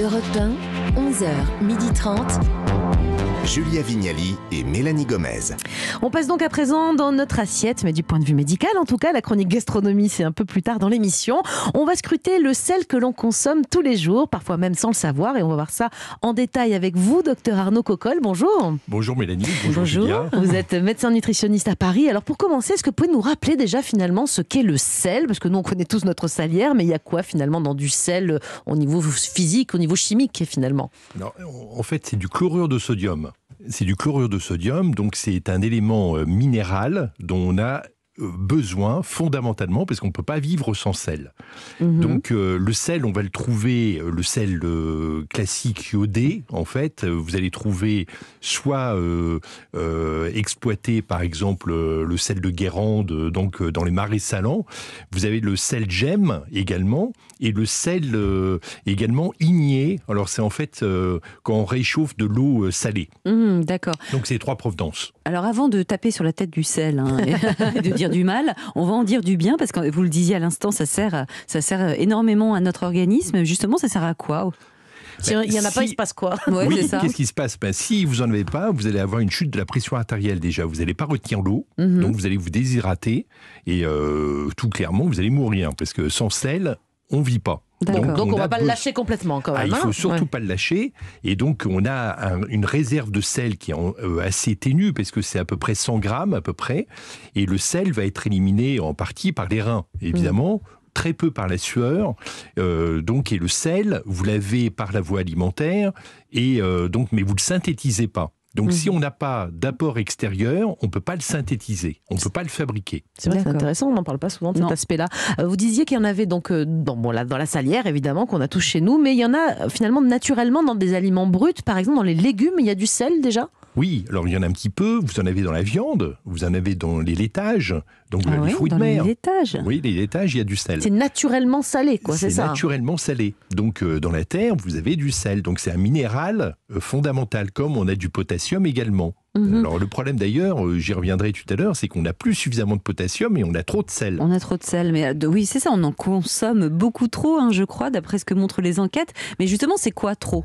Europe 1, 11h, 12h30. Julia Vignali et Mélanie Gomez. On passe donc à présent dans notre assiette, mais du point de vue médical en tout cas, la chronique gastronomie c'est un peu plus tard dans l'émission. On va scruter le sel que l'on consomme tous les jours, parfois même sans le savoir, et on va voir ça en détail avec vous, docteur Arnaud Cocolle. Bonjour. Bonjour Mélanie. Bonjour. Vous êtes médecin nutritionniste à Paris. Alors pour commencer, est-ce que vous pouvez nous rappeler déjà finalement ce qu'est le sel Parce que nous on connaît tous notre salière, mais il y a quoi finalement dans du sel euh, au niveau physique, au niveau chimique finalement en fait c'est du chlorure de sodium. C'est du chlorure de sodium, donc c'est un élément euh, minéral dont on a euh, besoin fondamentalement parce qu'on ne peut pas vivre sans sel. Mhm. Donc euh, le sel, on va le trouver, le sel classique iodé, en fait, vous allez trouver soit exploiter exploité par exemple le sel de Guérande donc dans les marais salants, vous avez le sel gemme également et le sel euh, également igné. Alors c'est en fait euh, quand on réchauffe de l'eau euh, salée. Mmh, d'accord. Donc c'est trois provenances. Alors avant de taper sur la tête du sel hein, et de dire du mal, on va en dire du bien parce que vous le disiez à l'instant, ça sert, ça sert énormément à notre organisme. Justement, ça sert à quoi il n'y en a pas, il se passe quoi Oui, qu'est-ce qui se passe ben, Si vous n'en avez pas, vous allez avoir une chute de la pression artérielle déjà. Vous n'allez pas retenir l'eau, mhm. donc vous allez vous déshydrater et tout clairement, vous allez mourir. Parce que sans sel, on vit pas. Donc, on ne va pas le lâcher complètement quand ah, même. il ne hein. faut surtout pas le lâcher. Et donc on a une réserve de sel qui est euh, assez ténue parce que c'est à peu près 100 grammes à peu près. Et le sel va être éliminé en partie par les reins, évidemment. Mm. Très peu par la sueur, euh, donc et le sel, vous l'avez par la voie alimentaire, et euh, donc mais vous le synthétisez pas. Donc si mhm. on n'a pas d'apport extérieur, on ne peut pas le synthétiser, on ne peut pas le fabriquer. C'est vrai, c'est intéressant, on n'en parle pas souvent de cet aspect-là. Euh, vous disiez qu'il y en avait donc euh, dans, dans la salière, évidemment, qu'on a tous chez nous, mais il y en a euh, finalement naturellement dans des aliments bruts, par exemple dans les légumes, il y a du sel déjà oui, alors il y en a un petit peu. Vous en avez dans la viande, vous en avez dans les laitages, donc vous ah oui, Les laitages. Oui, les laitages, il y a du sel. C'est naturellement salé, quoi, c'est ça C'est hein. naturellement salé. Donc euh, dans la terre, vous avez du sel. Donc c'est un minéral euh, fondamental, comme on a du potassium également. Mhm. Alors le problème d'ailleurs, euh, j'y reviendrai tout à l'heure, c'est qu'on n'a plus suffisamment de potassium et on a trop de sel. On a trop de sel, mais oui c'est ça, on en consomme beaucoup trop, hein, je crois, d'après ce que montrent les enquêtes. Mais justement, c'est quoi trop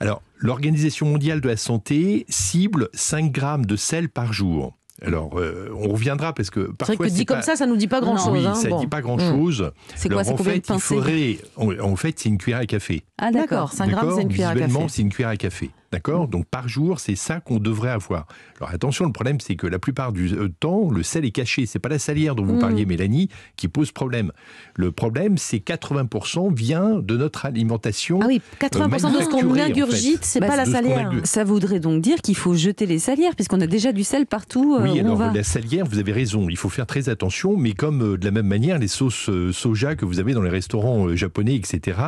Alors L'Organisation mondiale de la santé cible 5 grammes de sel par jour. Alors, euh, on reviendra parce que C'est vrai que dit comme ça, ça nous dit pas grand chose. Oui, hein, ça ne dit pas grand hmm. chose. C'est quoi En fait, il En, fait, c'est une cuillère à café. Ah, d'accord. 5 grammes, c'est une cuillère à café. c'est une cuillère à café. D'accord Donc par jour, c'est ça qu'on devrait avoir. Alors attention, le problème, c'est que la plupart du euh, temps, le sel est caché. C'est pas la salière dont vous mm. parliez, Mélanie, qui pose problème. Le problème, c'est 80% vient de notre alimentation. Ah oui, 80% euh, de ce qu'on ingurgite, en fait. c'est bah, pas la salière. Ça voudrait donc dire qu'il faut jeter les salières, puisqu'on a déjà du sel partout. Euh, oui, alors la salière, vous avez raison, il faut faire très attention, mais comme de la même manière, les sauces soja que vous avez dans les restaurants japonais, etc.,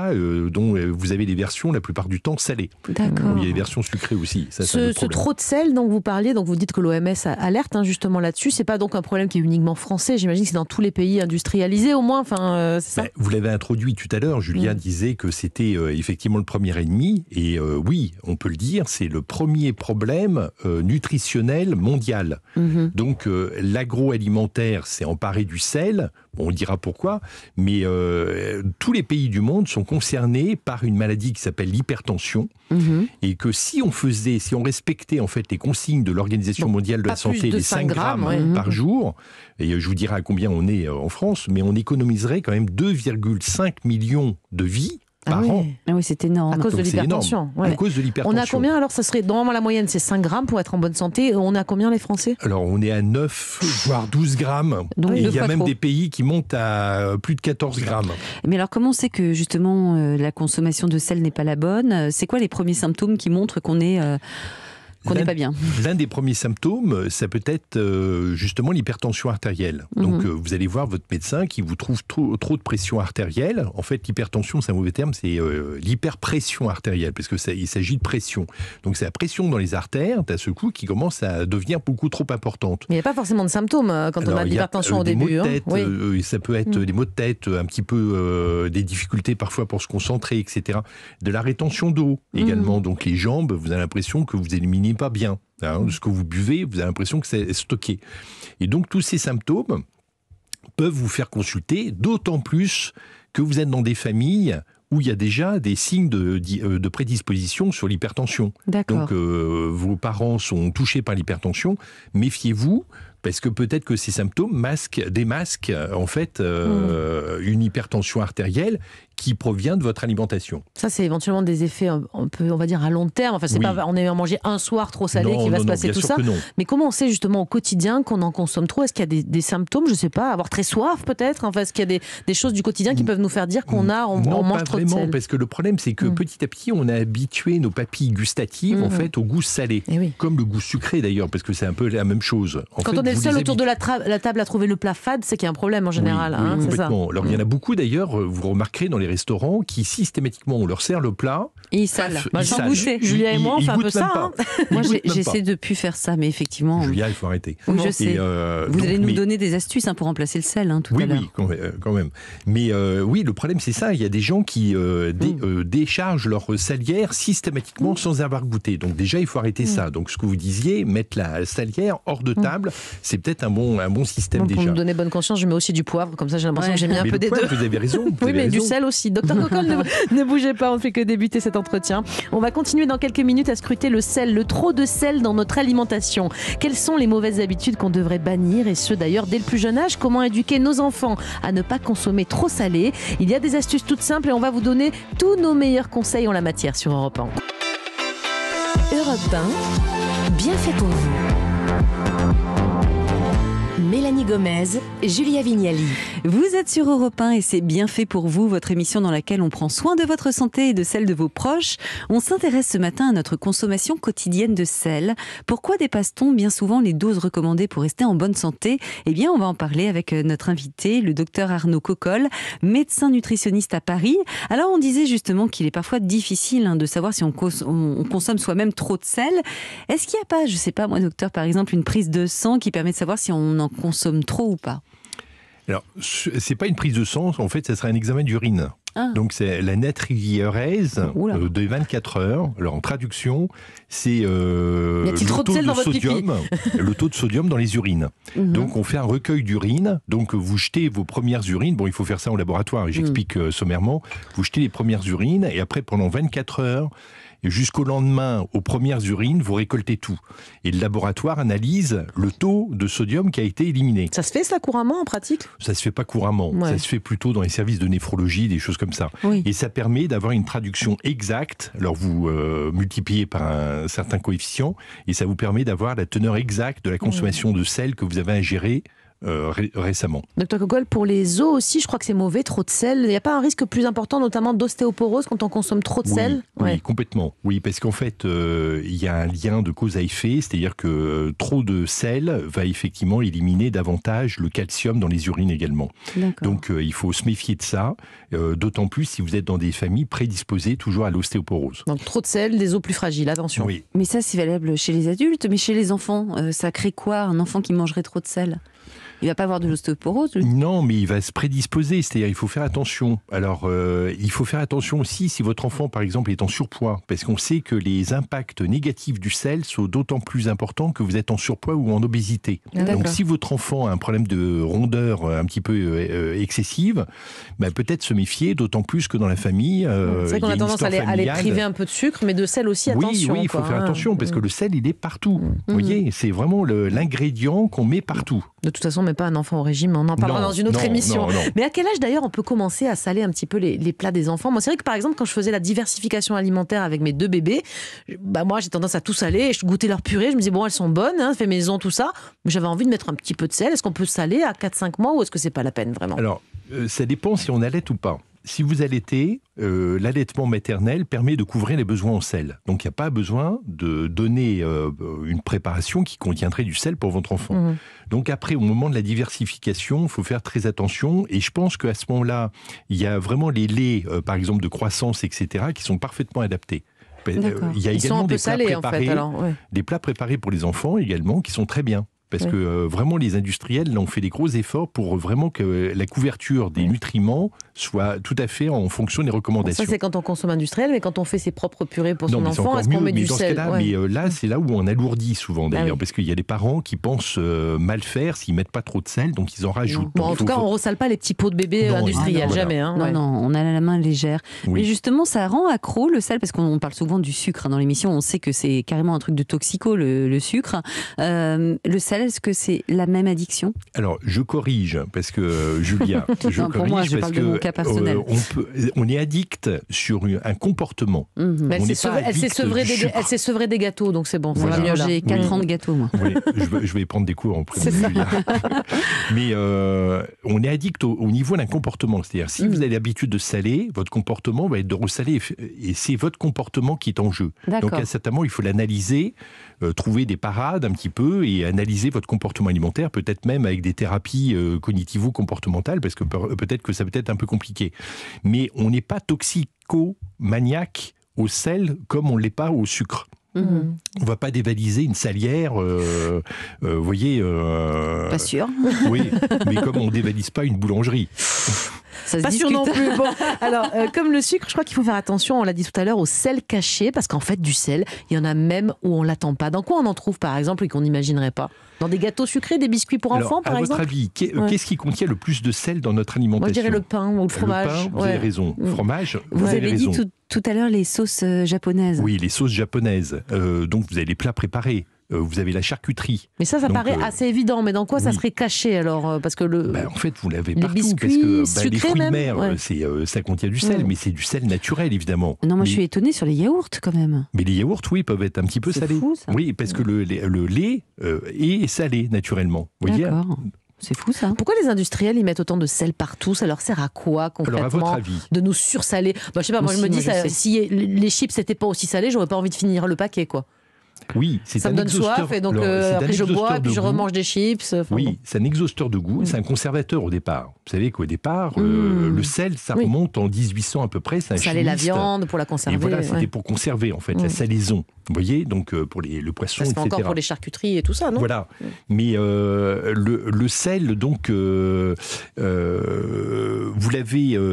dont vous avez des versions la plupart du temps salées. D'accord sucré sucrée aussi. ce, trop de sel dont vous parliez, donc vous dites que l'OMS alerte hein, justement là-dessus, c'est pas donc un problème qui est uniquement français. J'imagine que c'est dans tous les pays industrialisés au moins. Enfin, euh, ça ben, vous l'avez introduit tout à l'heure. Julien mm. disait que c'était euh, effectivement le premier ennemi, et euh, oui, on peut le dire, c'est le premier problème nutritionnel mondial. Mm-hmm. Donc l'agroalimentaire s'est emparé du sel on dira pourquoi, mais euh, tous les pays du monde sont concernés par une maladie qui s'appelle l'hypertension, mhm. et que si on faisait, si on respectait en fait les consignes de l'Organisation mondiale de la santé, les 5, grammes, par mhm. jour, et je vous dirai à combien on est euh, en France, mais on économiserait quand même 2,5 millions de vies ah par oui. an. oui, ah c'est énorme. À cause de l'hypertension. À cause de l'hypertension. On a combien alors Ça serait normalement la moyenne, c'est 5 grammes pour être en bonne santé. Euh, on a combien les Français Alors on est à 9, voire 12 grammes. il y a même des pays qui montent à euh, plus de 14 grammes. Mais alors comment on sait que justement euh, la consommation de sel n'est pas la bonne C'est quoi les premiers symptômes qui montrent qu'on est qu'on pas bien. L'un des premiers symptômes, euh, ça peut être euh, justement l'hypertension artérielle. Mhm. Donc euh, vous allez voir votre médecin qui vous trouve trop, de pression artérielle. En fait, l'hypertension, c'est un mauvais terme, c'est l'hyperpression artérielle, parce que il s'agit de pression. Donc c'est la pression dans les artères, à ce coup, qui commence à devenir beaucoup trop importante. il n'y a pas forcément de symptômes quand on a de l'hypertension au début. ça peut être mm. des maux de tête, un petit peu des difficultés parfois pour se concentrer, etc. De la rétention d'eau mm. également. Donc les jambes, vous avez l'impression que vous éliminez pas bien. Hein. Mm. Ce que vous buvez, vous avez l'impression que c'est stocké. Et donc tous ces symptômes peuvent vous faire consulter, d'autant plus que vous êtes dans des familles où il y a déjà des signes de, euh, prédisposition sur l'hypertension. Donc euh, vos parents sont touchés par l'hypertension, méfiez-vous, parce que peut-être que ces symptômes masquent, démasquent euh, en fait euh, une hypertension artérielle qui provient de votre alimentation. Ça, c'est éventuellement des effets, euh, on, peut, on va dire, à long terme. Enfin, c'est pas on est mangé un soir trop salé qui va se passer tout ça. Mais comment on sait justement au quotidien qu'on en consomme trop Est-ce qu'il y a des, symptômes Je sais pas, avoir très soif peut-être Enfin, est-ce qu'il y a des, choses du quotidien qui peuvent nous faire dire qu'on a, on, on mange pas trop vraiment, de sel parce que le problème, c'est que mm. petit à petit, on a habitué nos papilles gustatives en mm. fait au goût salé, eh comme le goût sucré d'ailleurs, parce que c'est un peu la même chose. En on le seul autour de la, la, table à trouver le plat fade, c'est qu'il y a un problème en général. Hein, complètement. Alors, il y en a beaucoup d'ailleurs, euh, vous remarquerez dans les restaurants, qui systématiquement, on leur sert le plat. Et ils salent. Bah, sans goûter. Julia et moi, on fait un peu ça. Hein. Moi, j'essaie de plus faire ça, mais effectivement. Julia, il faut arrêter. je sais. Euh, vous allez nous donner des astuces hein, pour remplacer le sel tout à l'heure. Oui, quand même. Euh, mais oui, le problème, c'est ça. Il y a des gens qui mm. déchargent leur salière systématiquement mm. sans avoir goûté. Donc, déjà, il faut arrêter mm. ça. Donc, ce que vous disiez, mettre la salière hors de table, c'est peut-être un bon, un bon système déjà. Pour me donner bonne conscience, je mets aussi du poivre, comme ça j'ai l'impression que j'ai mis un peu des Vous avez raison. oui, mais du sel aussi. Docteur Cocolle, ne, bougez pas, on ne fait que débuter cet entretien. On va continuer dans quelques minutes à scruter le sel, le trop de sel dans notre alimentation. Quelles sont les mauvaises habitudes qu'on devrait bannir et ce d'ailleurs dès le plus jeune âge Comment éduquer nos enfants à ne pas consommer trop salé Il y a des astuces toutes simples et on va vous donner tous nos meilleurs conseils en la matière sur Europe 1. Europe 1, bien fait pour vous. Mélanie Gomez, Julia Vignali. Vous êtes sur Europe 1 et c'est bien fait pour vous, votre émission dans laquelle on prend soin de votre santé et de celle de vos proches. On s'intéresse ce matin à notre consommation quotidienne de sel. Pourquoi dépasse-t-on bien souvent les doses recommandées pour rester en bonne santé Eh bien, on va en parler avec euh, notre invité, le docteur Arnaud Cocolle, médecin nutritionniste à Paris. Alors, on disait justement qu'il est parfois difficile hein, de savoir si on, consomme soi-même trop de sel. Est-ce qu'il n'y a pas, je ne sais pas moi, docteur, par exemple, une prise de sang qui permet de savoir si on en consomme trop ou pas Alors, c'est pas une prise de sang, en fait, ce serait un examen d'urine. Ah. Donc c'est la natriurèse euh, de 24 heures. Alors en traduction, c'est euh, le taux de, sodium, le taux de sodium dans les urines. Mhm. Donc on fait un recueil d'urine. Donc vous jetez vos premières urines. Bon, il faut faire ça en laboratoire. Hein, j'explique mm. euh, sommairement. Vous jetez les premières urines et après pendant 24 heures, jusqu'au lendemain, aux premières urines, vous récoltez tout. Et le laboratoire analyse le taux de sodium qui a été éliminé. Ça se fait ça couramment en pratique Ça se fait pas couramment. Ça se fait plutôt dans les services de néphrologie, des choses comme ça. Et ça permet d'avoir une traduction exacte. Alors vous euh, multipliez par un certain coefficient et ça vous permet d'avoir la teneur exacte de la consommation de sel que vous avez ingérée euh, récemment. Docteur Gogol, pour les os aussi, je crois que c'est mauvais, trop de sel. Il n'y a pas un risque plus important, notamment d'ostéoporose, quand on consomme trop de sel Oui, complètement. Oui, parce qu'en fait, euh, il y a un lien de cause à effet, c'est-à-dire que euh, trop de sel va effectivement éliminer davantage le calcium dans les urines également. Donc il faut se méfier de ça, d'autant plus si vous êtes dans des familles prédisposées toujours à l'ostéoporose. Donc trop de sel, des os plus fragiles, attention. Mais ça, c'est valable chez les adultes, mais chez les enfants, ça crée quoi un enfant qui mangerait trop de sel il va pas avoir de l'ostéoporose Non, mais il va se prédisposer. C'est-à-dire, il faut faire attention. Alors, euh, il faut faire attention aussi si votre enfant, par exemple, est en surpoids, parce qu'on sait que les impacts négatifs du sel sont d'autant plus importants que vous êtes en surpoids ou en obésité. Ah, Donc, si votre enfant a un problème de rondeur euh, un petit peu euh, excessive, bah, peut-être se méfier, d'autant plus que dans la famille. C'est vrai qu'on a, tendance à les, priver un peu de sucre, mais de sel aussi, attention. Oui, il faut faire hein. attention, parce mm. que le sel, il est partout. Mm. Vous voyez, c'est vraiment l'ingrédient qu'on met partout toute façon, mais pas un enfant au régime. On en parlera dans une autre émission. mais à quel âge d'ailleurs on peut commencer à saler un petit peu les, plats des enfants Moi, c'est vrai que par exemple, quand je faisais la diversification alimentaire avec mes deux bébés, bah moi j'ai tendance à tout saler. Je goûtais leur purée, je me disais bon, elles sont bonnes, hein, fait maison, tout ça. Mais j'avais envie de mettre un petit peu de sel. Est-ce qu'on peut saler à 4-5 mois ou est-ce que c'est pas la peine vraiment Alors, euh, ça dépend si on allait ou pas si vous allaitez, euh, l'allaitement maternel permet de couvrir les besoins en sel. Donc il n'y a pas besoin de donner euh, une préparation qui contiendrait du sel pour votre enfant. Mmh. Donc après, au moment de la diversification, il faut faire très attention. Et je pense qu'à ce moment-là, il y a vraiment les laits, euh, par exemple, de croissance, etc., qui sont parfaitement adaptés. Il y a également des des plats préparés pour les enfants également qui sont très bien parce que euh, vraiment les industriels ont fait des gros efforts pour euh, vraiment que euh, la couverture des nutriments soit tout à fait en fonction des recommandations. Ça c'est quand on consomme industriel, mais quand on fait ses propres purées pour son enfant, est-ce qu'on met du sel -là, Mais là, c'est là où on alourdit souvent bah d'ailleurs, parce qu'il y a des parents qui pensent mal faire s'ils mettent pas trop de sel, donc ils en rajoutent. en tout cas, on ressale pas les petits pots de bébé industriel industriels, jamais. Hein, non, non, on a la main légère. Mais justement, ça rend accro le sel, parce qu'on parle souvent du sucre hein, dans l'émission, on sait que c'est carrément un truc de toxico le, le sucre. le sel est-ce que c'est la même addiction Alors, je corrige, parce que euh, Julia, je corrige pour moi, je parle de mon cas personnel. Euh, on, est addict sur un comportement. Mhm. Elle s'est sevrée, des gâteaux, donc c'est bon. J'ai 4 ans de gâteaux, moi. je, vais, prendre des cours en plus. Mais euh, on est addict au, niveau d'un comportement. C'est-à-dire, si vous mhm. avez l'habitude de saler, votre comportement va être de ressaler. Et c'est votre comportement qui est en jeu. Donc, à certainement, il faut l'analyser, trouver des parades un petit peu et analyser votre comportement alimentaire, peut-être même avec des thérapies euh, cognitivo-comportementales, parce que peut-être que ça peut être un peu compliqué. Mais on n'est pas toxico-maniaque au sel comme on ne l'est pas au sucre on mhm. On va pas dévaliser une salière, euh, euh, vous voyez. Euh, pas sûr. Oui, mais comme on dévalise pas une boulangerie. pas sûr non plus. alors, comme le sucre, je crois qu'il faut faire attention, on l'a dit tout à l'heure, au sel caché, parce qu'en fait, du sel, il y en a même où on l'attend pas. Dans quoi on en trouve, par exemple, et qu'on n'imaginerait pas Dans des gâteaux sucrés, des biscuits pour enfants, par exemple À votre avis, qu'est-ce qui contient le plus de sel dans notre alimentation Moi, je dirais le pain ou le fromage. vous avez raison. Mm. Fromage, vous, avez, raison. Tout tout à l'heure les sauces euh, japonaises. Oui, les sauces japonaises. Euh, donc vous avez les plats préparés. Euh, vous avez la charcuterie. Mais ça, ça paraît assez évident. Mais dans quoi ça serait caché alors Parce que le. Bah, en fait, vous l'avez partout. parce que bah, les fruits de mer, ça contient du sel, mais c'est du sel naturel évidemment. Non, moi je suis étonné sur les yaourts quand même. Mais les yaourts, oui, peuvent être un petit peu salés. Fou, ça. Oui, parce que le, le, lait est salé naturellement. Hein D'accord. C'est fou ça. Pourquoi les industriels ils mettent autant de sel partout Ça leur sert à quoi concrètement De nous sursaler bah, Je sais pas, moi, je me dis, ça, si les chips n'étaient pas aussi salés, j'aurais pas envie de finir le paquet quoi. Oui, c'est ça me donne soif et donc euh, après je bois, puis je remange des chips. Euh, oui, c'est un exhausteur de goût, mm. c'est un conservateur au départ. Vous savez qu'au départ, euh, mm. le sel, ça remonte en 1800 à peu près. C'est Saler la viande pour la conserver. Et voilà, c'était pour conserver en fait la mm. salaison. Vous voyez, donc pour le poisson, ça se encore pour les charcuteries et tout ça, non Voilà. Mais le, sel, donc, vous l'avez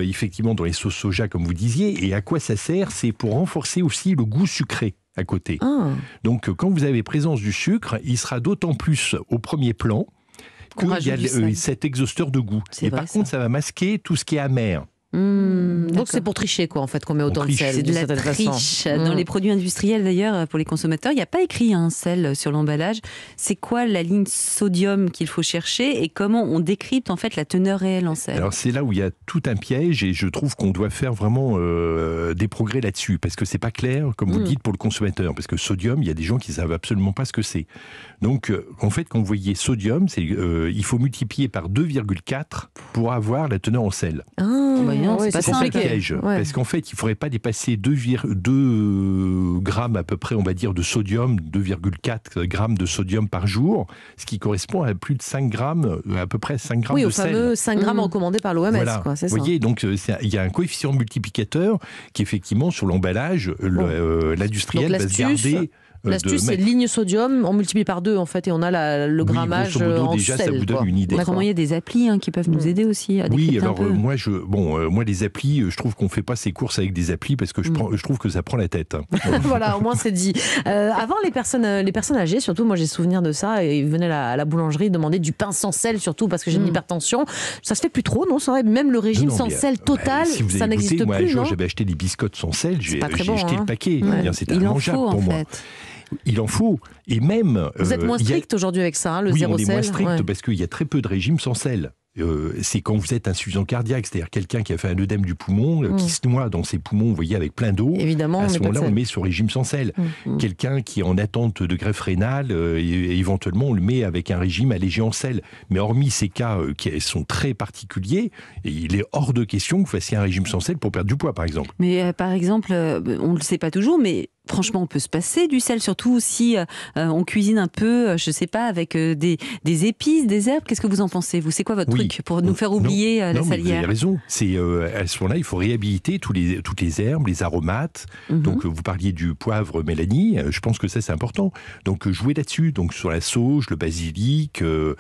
effectivement dans les sauces soja, comme vous disiez, et à quoi ça sert C'est pour renforcer aussi le goût sucré à côté. Ah. Donc euh, quand vous avez présence du sucre, il sera d'autant plus euh, au premier plan qu'il y a euh, cet exhausteur de goût. Et par contre, ça va masquer tout ce qui est amer. Hmm, donc c'est pour tricher quoi en fait qu'on met autant de sel. C'est de la triche. Hmm. Dans les produits industriels d'ailleurs pour les consommateurs, il n'y a pas écrit un hein, sel sur l'emballage. C'est quoi la ligne sodium qu'il faut chercher et comment on décrypte en fait la teneur réelle en sel. Alors c'est là où il y a tout un piège et je trouve qu'on doit faire vraiment euh, des progrès là-dessus parce que c'est pas clair comme vous hmm. dites pour le consommateur parce que sodium il y a des gens qui savent absolument pas ce que c'est. Donc euh, en fait quand vous voyez sodium, euh, il faut multiplier par 2,4 pour avoir la teneur en sel. Ah c'est pas Parce qu'en fait, il ne faudrait pas dépasser 2,2 euh, grammes à peu près, on va dire, de sodium, 2,4 grammes de sodium par jour, ce qui correspond à plus de 5 grammes, euh, à peu près 5 grammes de sel. Oui, au 5 grammes mmh. recommandé par l'OMS. Vous voyez, donc euh, il y a un coefficient multiplicateur qui, effectivement, sur l'emballage, l'industriel va se garder euh, L'astuce, c'est ligne sodium, on multiplie par deux en fait, et on a le grammage modo, en déjà, sel, Ça vous donne une idée. comment il y a des applis hein, qui peuvent nous mm. aider aussi. À oui, alors moi, je, bon, euh, moi les applis, euh, je trouve qu'on fait pas ses courses avec des applis parce que je, mm. prends, je trouve que ça prend la tête. Hein. voilà, au moins c'est dit. avant les personnes, les personnes âgées, surtout, moi j'ai souvenir de ça, et ils venaient à la, boulangerie demander du pain sans sel, surtout parce que j'ai une mm. hypertension. Ça se fait plus trop, non ça, même le régime sans sel total, ça n'existe plus. Moi, j'avais acheté des biscottes sans sel, j'ai acheté le hein. paquet. Eh ouais. C'était pour moi. Il en faut. Et même. Vous êtes euh, moins strict aujourd'hui avec ça, le oui, zéro on est moins strict parce qu'il y a très peu de régimes sans sel. Euh, c'est quand vous êtes insuffisant cardiaque, c'est-à-dire quelqu'un qui a fait un œdème du poumon, euh, qui mm. se noie dans ses poumons, vous voyez, avec plein d'eau. Évidemment, à ce moment-là, on met sur régime sans sel. Mm, mm. Quelqu'un qui est en attente de greffe rénale, et éventuellement, on le met avec un régime allégé en sel. Mais hormis ces cas qui sont très particuliers, il est hors de question que vous fassiez un régime sans sel pour perdre du poids, par exemple. Mais par exemple, on ne le sait pas toujours, mais franchement, on peut se passer du sel, surtout si euh, on cuisine un peu, euh, je ne sais pas, avec euh, des, des épices, des herbes. Qu'est-ce que vous en pensez, vous C'est quoi votre truc pour nous faire oublier la salière Vous avez raison. C'est, à ce moment-là, il faut réhabiliter toutes les herbes, les aromates. Mm-hmm. Donc, vous parliez du poivre, Mélanie. Je pense que ça, c'est important. Donc, jouer là-dessus. Donc, sur la sauge, le basilic, le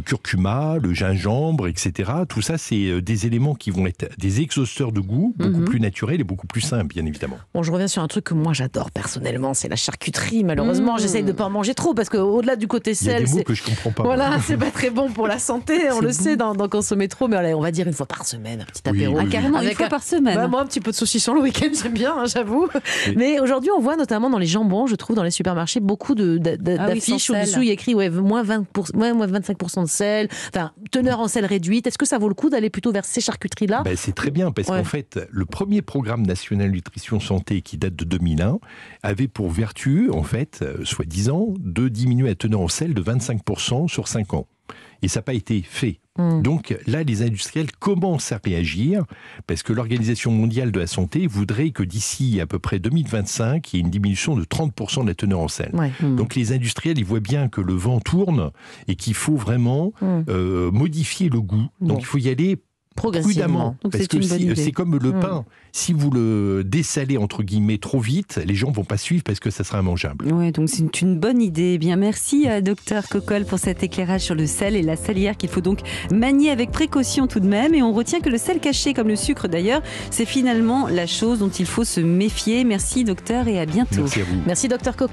curcuma, le gingembre, etc. Tout ça, c'est des éléments qui vont être des exhausteurs de goût, beaucoup mm-hmm. plus naturels et beaucoup plus simples, bien évidemment. Bon, sur un truc que moi j'adore personnellement, c'est la charcuterie. Malheureusement, mmh. j'essaye de pas en manger trop parce qu'au-delà du côté sel, c'est que je comprends pas. Voilà, c'est pas très bon pour la santé. On le sait d'en consommer trop, mais on va dire une fois par semaine, un petit apéro. Ah, carrément, une fois un... par semaine. Bah, moi, un petit peu de saucisson le week-end, j'aime bien, hein, j'avoue. Mais aujourd'hui, on voit notamment dans les jambons, je trouve, dans les supermarchés, beaucoup ah d'affiches de, il y a écrit ouais, moins, 20 25% de sel, enfin teneur en sel réduite. Est-ce que ça vaut le coup d'aller plutôt vers ces charcuteries là ben, C'est très bien parce qu'en fait, le premier programme national nutrition santé qui date de 2001, avait pour vertu, en fait, euh, soi-disant, de diminuer la teneur en sel de 25% sur 5 ans. Et ça n'a pas été fait. Hmm. Donc là, les industriels commencent à réagir parce que l'Organisation mondiale de la santé voudrait que d'ici à peu près 2025, il y ait une diminution de 30% de la teneur en sel. Hmm. Donc les industriels, ils voient bien que le vent tourne et qu'il faut vraiment hmm. euh, modifier le goût. Donc il faut y aller progressivement. parce euh, c'est comme le mm. pain. Si vous le dessalez entre guillemets trop vite, les gens ne vont pas suivre parce que ça sera immangeable. Oui, donc c'est une bonne idée. Eh bien, merci à euh, docteur Cocolle pour cet éclairage sur le sel et la salière qu'il faut donc manier avec précaution tout de même. Et on retient que le sel caché, comme le sucre d'ailleurs, c'est finalement la chose dont il faut se méfier. Merci docteur et à bientôt. Merci Merci docteur Cocolle.